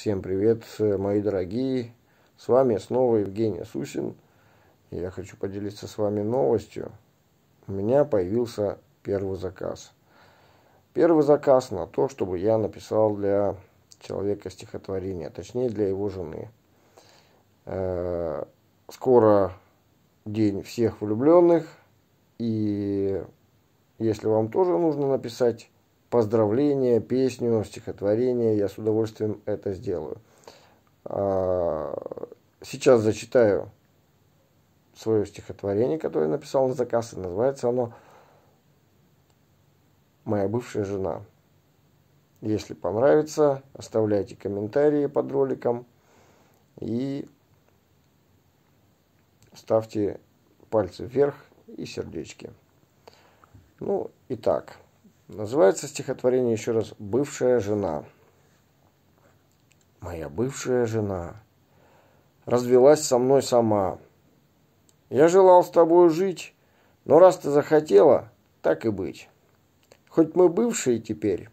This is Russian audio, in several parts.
Всем привет, э, мои дорогие. С вами снова Евгений Сусин. Я хочу поделиться с вами новостью. У меня появился первый заказ. Первый заказ на то, чтобы я написал для человека стихотворение, точнее для его жены. Э, скоро день всех влюбленных, и если вам тоже нужно написать поздравления, песню, стихотворение, я с удовольствием это сделаю. А, сейчас зачитаю свое стихотворение, которое написал на заказ, и называется оно «Моя бывшая жена». Если понравится, оставляйте комментарии под роликом и ставьте пальцы вверх и сердечки. Ну и так. Называется стихотворение еще раз «Бывшая жена». Моя бывшая жена развелась со мной сама. Я желал с тобой жить, но раз ты захотела, так и быть. Хоть мы бывшие теперь,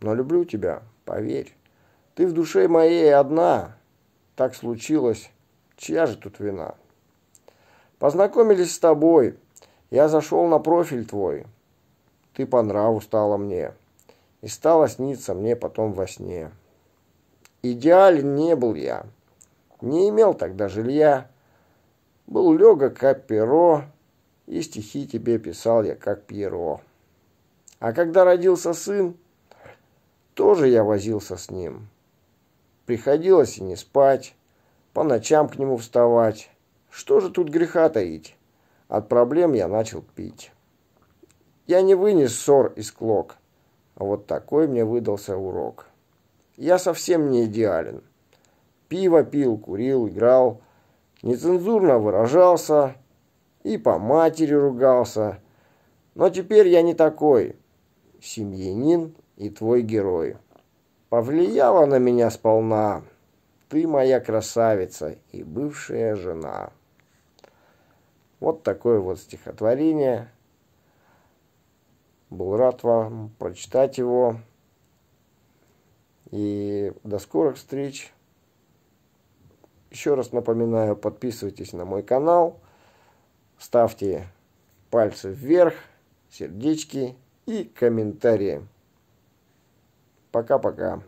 но люблю тебя, поверь. Ты в душе моей одна, так случилось, чья же тут вина? Познакомились с тобой, я зашел на профиль твой, ты по нраву стала мне. И стала сниться мне потом во сне. Идеален не был я. Не имел тогда жилья. Был легок, как перо, и стихи тебе писал я, как перо. А когда родился сын, тоже я возился с ним. Приходилось и не спать, по ночам к нему вставать. Что же тут греха таить? От проблем я начал пить. Я не вынес ссор и склок. А вот такой мне выдался урок. Я совсем не идеален. Пиво пил, курил, играл, нецензурно выражался и по матери ругался. Но теперь я не такой. Семьянин и твой герой. Повлияла на меня сполна. Ты моя красавица и бывшая жена. Вот такое вот стихотворение – был рад вам прочитать его. И до скорых встреч. Еще раз напоминаю, подписывайтесь на мой канал, ставьте пальцы вверх, сердечки и комментарии. Пока-пока.